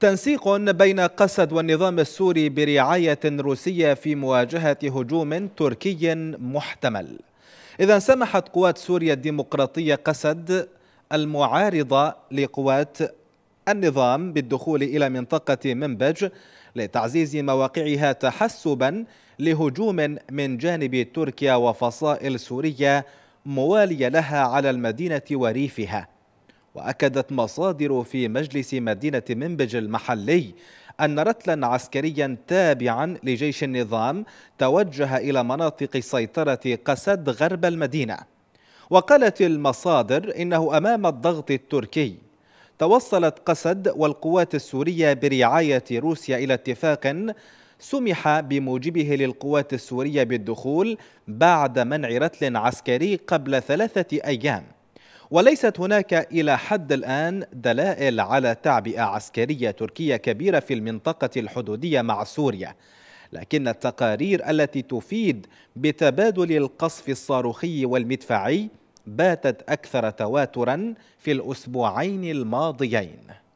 تنسيق بين قسد والنظام السوري برعاية روسية في مواجهة هجوم تركي محتمل إذا سمحت قوات سوريا الديمقراطية قسد المعارضة لقوات النظام بالدخول إلى منطقة منبج لتعزيز مواقعها تحسبا لهجوم من جانب تركيا وفصائل سوريا موالية لها على المدينة وريفها وأكدت مصادر في مجلس مدينة منبج المحلي أن رتلا عسكريا تابعا لجيش النظام توجه إلى مناطق سيطرة قسد غرب المدينة وقالت المصادر إنه أمام الضغط التركي توصلت قسد والقوات السورية برعاية روسيا إلى اتفاق سمح بموجبه للقوات السورية بالدخول بعد منع رتل عسكري قبل ثلاثة أيام وليست هناك إلى حد الآن دلائل على تعبئة عسكرية تركية كبيرة في المنطقة الحدودية مع سوريا لكن التقارير التي تفيد بتبادل القصف الصاروخي والمدفعي باتت أكثر تواترا في الأسبوعين الماضيين